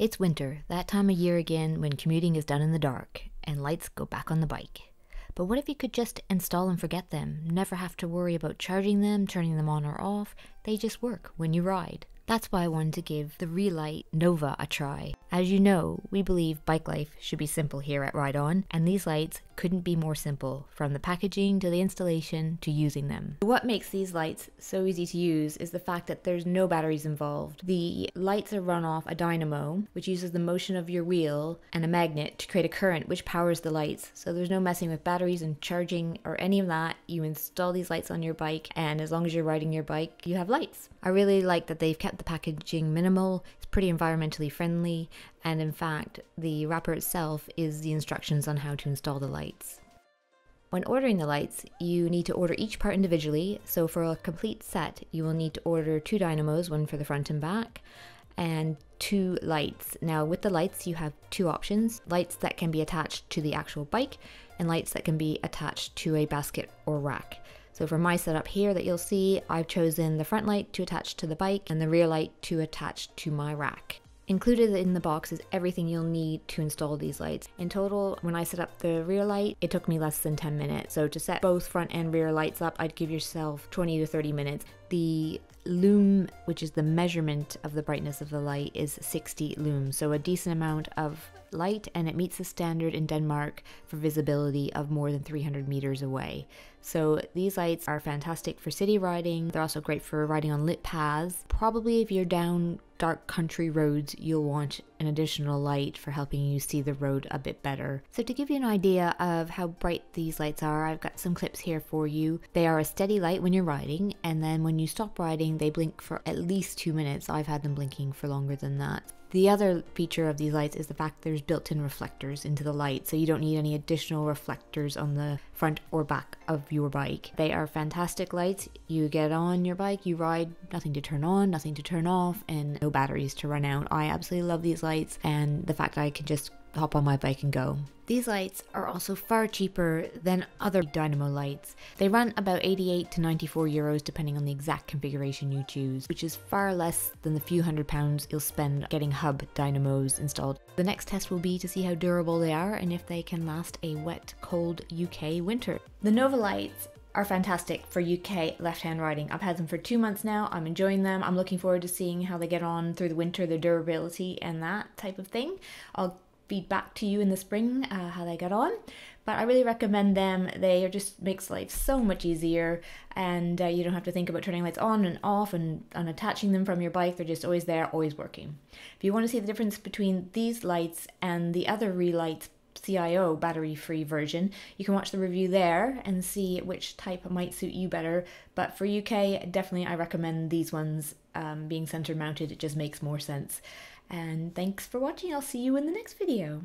It's winter, that time of year again when commuting is done in the dark and lights go back on the bike. But what if you could just install and forget them, never have to worry about charging them, turning them on or off? They just work when you ride. That's why I wanted to give the Relight Nova a try. As you know, we believe bike life should be simple here at Ride On, and these lights couldn't be more simple, from the packaging to the installation to using them. What makes these lights so easy to use is the fact that there's no batteries involved. The lights are run off a dynamo, which uses the motion of your wheel and a magnet to create a current which powers the lights, so there's no messing with batteries and charging or any of that. You install these lights on your bike, and as long as you're riding your bike, you have lights. I really like that they've kept the packaging minimal, it's pretty environmentally friendly, and in fact, the wrapper itself is the instructions on how to install the lights. When ordering the lights, you need to order each part individually, so for a complete set, you will need to order two dynamos, one for the front and back, and two lights. Now with the lights, you have two options, lights that can be attached to the actual bike, and lights that can be attached to a basket or rack. So for my setup here that you'll see, I've chosen the front light to attach to the bike and the rear light to attach to my rack. Included in the box is everything you'll need to install these lights. In total, when I set up the rear light, it took me less than 10 minutes. So to set both front and rear lights up, I'd give yourself 20 to 30 minutes the lume, which is the measurement of the brightness of the light, is 60 lums, so a decent amount of light, and it meets the standard in Denmark for visibility of more than 300 meters away. So these lights are fantastic for city riding. They're also great for riding on lit paths. Probably if you're down dark country roads, you'll want an additional light for helping you see the road a bit better. So to give you an idea of how bright these lights are, I've got some clips here for you. They are a steady light when you're riding, and then when you stop riding, they blink for at least two minutes. I've had them blinking for longer than that. The other feature of these lights is the fact there's built-in reflectors into the light, so you don't need any additional reflectors on the front or back of your bike. They are fantastic lights. You get on your bike, you ride, nothing to turn on, nothing to turn off, and no batteries to run out. I absolutely love these lights, and the fact I can just hop on my bike and go. These lights are also far cheaper than other dynamo lights. They run about 88 to 94 euros depending on the exact configuration you choose, which is far less than the few hundred pounds you'll spend getting hub dynamos installed. The next test will be to see how durable they are and if they can last a wet, cold UK winter. The Nova lights are fantastic for UK left hand riding. I've had them for two months now. I'm enjoying them. I'm looking forward to seeing how they get on through the winter, their durability, and that type of thing. I'll feedback to you in the spring uh, how they get on. But I really recommend them. They just makes life so much easier, and uh, you don't have to think about turning lights on and off and, and attaching them from your bike. They're just always there, always working. If you want to see the difference between these lights and the other relights CIO battery free version. You can watch the review there and see which type might suit you better. But for UK, definitely I recommend these ones um, being center mounted. It just makes more sense. And thanks for watching. I'll see you in the next video.